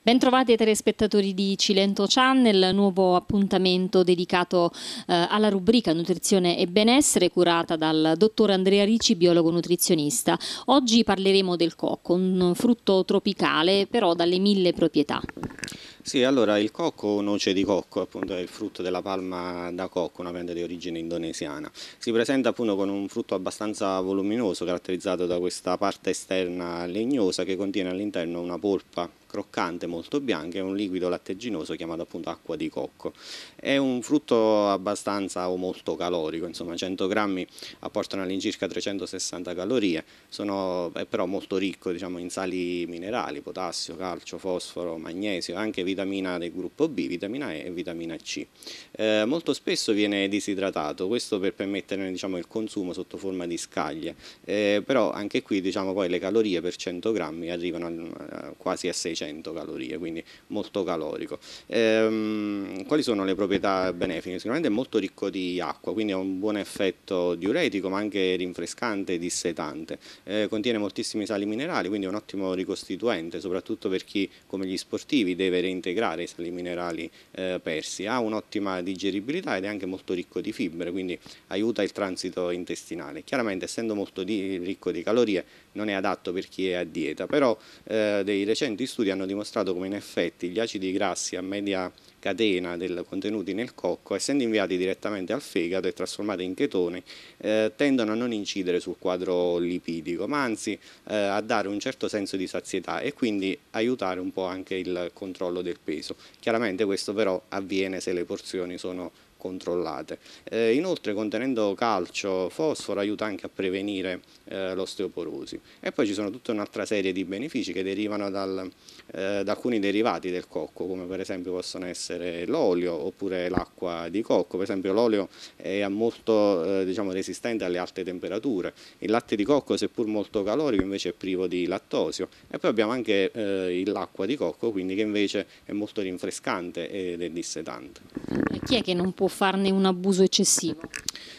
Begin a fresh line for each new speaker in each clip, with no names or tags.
Bentrovati ai telespettatori di Cilento Channel, nuovo appuntamento dedicato eh, alla rubrica Nutrizione e Benessere curata dal dottor Andrea Ricci, biologo nutrizionista. Oggi parleremo del cocco, un frutto tropicale però dalle mille proprietà.
Sì, allora il cocco, noce di cocco, appunto è il frutto della palma da cocco, una pianta di origine indonesiana. Si presenta appunto con un frutto abbastanza voluminoso, caratterizzato da questa parte esterna legnosa che contiene all'interno una polpa croccante, molto bianca, è un liquido latteginoso chiamato appunto acqua di cocco. È un frutto abbastanza o molto calorico, insomma 100 grammi apportano all'incirca 360 calorie, Sono, è però molto ricco diciamo, in sali minerali, potassio, calcio, fosforo, magnesio, anche vitamina del gruppo B, vitamina E e vitamina C. Eh, molto spesso viene disidratato, questo per permettere diciamo, il consumo sotto forma di scaglie, eh, però anche qui diciamo, poi le calorie per 100 grammi arrivano a, a, quasi a 600 100 calorie, quindi molto calorico. Ehm, quali sono le proprietà benefiche? Sicuramente è molto ricco di acqua, quindi ha un buon effetto diuretico ma anche rinfrescante e dissetante. Ehm, contiene moltissimi sali minerali, quindi è un ottimo ricostituente, soprattutto per chi come gli sportivi deve reintegrare i sali minerali eh, persi. Ha un'ottima digeribilità ed è anche molto ricco di fibre, quindi aiuta il transito intestinale. Chiaramente essendo molto di, ricco di calorie non è adatto per chi è a dieta, però eh, dei recenti studi hanno dimostrato come in effetti gli acidi grassi a media catena del, contenuti nel cocco, essendo inviati direttamente al fegato e trasformati in chetone, eh, tendono a non incidere sul quadro lipidico, ma anzi eh, a dare un certo senso di sazietà e quindi aiutare un po' anche il controllo del peso. Chiaramente questo però avviene se le porzioni sono controllate. Eh, inoltre contenendo calcio, fosforo aiuta anche a prevenire eh, l'osteoporosi e poi ci sono tutta un'altra serie di benefici che derivano dal, eh, da alcuni derivati del cocco come per esempio possono essere l'olio oppure l'acqua di cocco, per esempio l'olio è molto eh, diciamo, resistente alle alte temperature, il latte di cocco seppur molto calorico invece è privo di lattosio e poi abbiamo anche eh, l'acqua di cocco quindi che invece è molto rinfrescante ed è dissetante.
Chi è che non può farne un abuso eccessivo?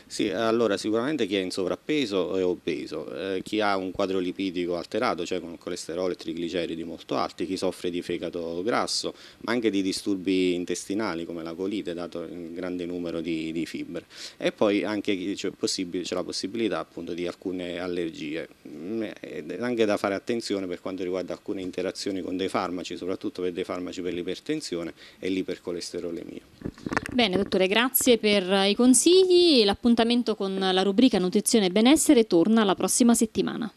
Sì, allora sicuramente chi è in sovrappeso e obeso, eh, chi ha un quadro lipidico alterato, cioè con colesterolo e trigliceridi molto alti, chi soffre di fegato grasso, ma anche di disturbi intestinali come la colite, dato il grande numero di, di fibre. E poi anche c'è la possibilità appunto di alcune allergie, mm, eh, anche da fare attenzione per quanto riguarda alcune interazioni con dei farmaci, soprattutto per dei farmaci per l'ipertensione e l'ipercolesterolemia.
Bene, dottore, grazie per eh, i consigli. L'appuntamento con la rubrica Nutrizione e Benessere torna la prossima settimana.